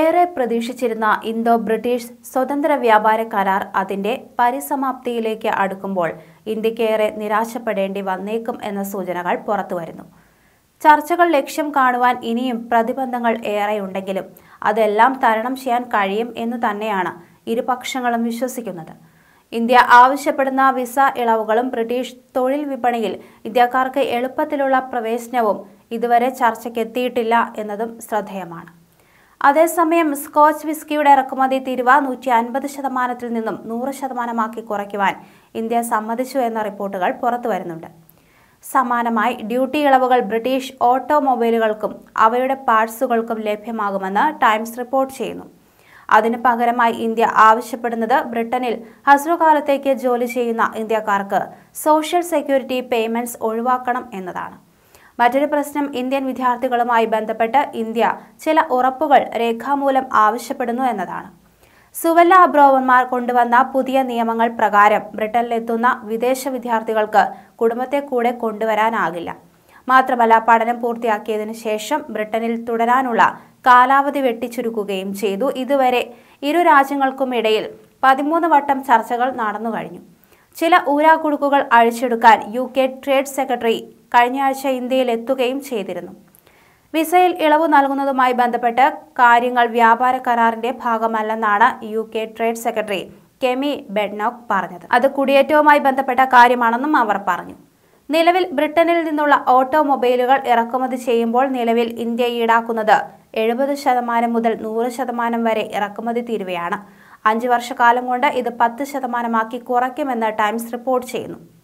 ഏറെ പ്രതീക്ഷിച്ചിരുന്ന Indo British സ്വതന്ത്ര വ്യാപാര കരാർ അതിന്റെ പരിസമാപ്തിയിലേക്ക് അടുക്കുമ്പോൾ ഇന്ത്യക്കേറെ നിരാശപ്പെടേണ്ടി വന്നേക്കും എന്ന സൂചനകൾ പുറത്തുവരുന്നു ചർച്ചകൾ ലക്ഷ്യം കാണുവാൻ ഇനിയും പ്രതിബന്ധങ്ങൾ ഏറെയുണ്ടെങ്കിലും അതെല്ലാം തരണം ചെയ്യാൻ കഴിയും എന്ന് തന്നെയാണ് ഇരുപക്ഷങ്ങളും വിശ്വസിക്കുന്നത് ഇന്ത്യ ആവശ്യപ്പെടുന്ന വിസ ഇളവുകളും ബ്രിട്ടീഷ് തൊഴിൽ വിപണിയിൽ ഇന്ത്യക്കാർക്ക് എളുപ്പത്തിലുള്ള പ്രവേശനവും ഇതുവരെ ചർച്ചയ്ക്കെത്തിയിട്ടില്ല എന്നതും ശ്രദ്ധേയമാണ് അതേസമയം സ്കോച്ച് വിസ്കിയുടെ ഇറക്കുമതി തീരുവ നൂറ്റി അൻപത് ശതമാനത്തിൽ നിന്നും നൂറ് ശതമാനമാക്കി കുറയ്ക്കുവാൻ ഇന്ത്യ സമ്മതിച്ചു എന്ന റിപ്പോർട്ടുകൾ പുറത്തു വരുന്നുണ്ട് സമാനമായി ഡ്യൂട്ടി ഇളവുകൾ ബ്രിട്ടീഷ് ഓട്ടോമൊബൈലുകൾക്കും അവയുടെ പാർട്സുകൾക്കും ലഭ്യമാകുമെന്ന് ടൈംസ് റിപ്പോർട്ട് ചെയ്യുന്നു അതിനു പകരമായി ഇന്ത്യ ആവശ്യപ്പെടുന്നത് ബ്രിട്ടനിൽ ഹസ്രുകാലത്തേക്ക് ജോലി ചെയ്യുന്ന ഇന്ത്യക്കാർക്ക് സോഷ്യൽ സെക്യൂരിറ്റി പേയ്മെന്റ്സ് ഒഴിവാക്കണം എന്നതാണ് മറ്റൊരു പ്രശ്നം ഇന്ത്യൻ വിദ്യാർത്ഥികളുമായി ബന്ധപ്പെട്ട് ഇന്ത്യ ചില ഉറപ്പുകൾ രേഖാമൂലം ആവശ്യപ്പെടുന്നു എന്നതാണ് സുവല്ല അബ്രോവന്മാർ കൊണ്ടുവന്ന പുതിയ നിയമങ്ങൾ പ്രകാരം ബ്രിട്ടനിലെത്തുന്ന വിദേശ വിദ്യാർത്ഥികൾക്ക് കുടുംബത്തെ കൂടെ കൊണ്ടുവരാനാകില്ല മാത്രമല്ല പഠനം പൂർത്തിയാക്കിയതിനു ശേഷം ബ്രിട്ടനിൽ തുടരാനുള്ള കാലാവധി വെട്ടിച്ചുരുക്കുകയും ചെയ്തു ഇതുവരെ ഇരു രാജ്യങ്ങൾക്കുമിടയിൽ പതിമൂന്ന് വട്ടം ചർച്ചകൾ നടന്നു കഴിഞ്ഞു ചില ഊരാക്കുടുക്കുകൾ അഴിച്ചെടുക്കാൻ യു ട്രേഡ് സെക്രട്ടറി കഴിഞ്ഞ ആഴ്ച ഇന്ത്യയിൽ എത്തുകയും ചെയ്തിരുന്നു വിസയിൽ ഇളവ് നൽകുന്നതുമായി ബന്ധപ്പെട്ട് കാര്യങ്ങൾ വ്യാപാര കരാറിന്റെ ഭാഗമല്ലെന്നാണ് U K trade secretary Kemi Badenoch പറഞ്ഞത് അത് കുടിയേറ്റവുമായി ബന്ധപ്പെട്ട കാര്യമാണെന്നും അവർ പറഞ്ഞു നിലവിൽ ബ്രിട്ടനിൽ നിന്നുള്ള ഓട്ടോമൊബൈലുകൾ ഇറക്കുമതി ചെയ്യുമ്പോൾ നിലവിൽ ഇന്ത്യ ഈടാക്കുന്നത് എഴുപത് ശതമാനം മുതൽ നൂറ് ശതമാനം വരെ ഇറക്കുമതി തീരുവയാണ് അഞ്ച് വർഷക്കാലം കൊണ്ട് ഇത് പത്ത് ശതമാനമാക്കി കുറയ്ക്കുമെന്ന് ടൈംസ് റിപ്പോർട്ട് ചെയ്യുന്നു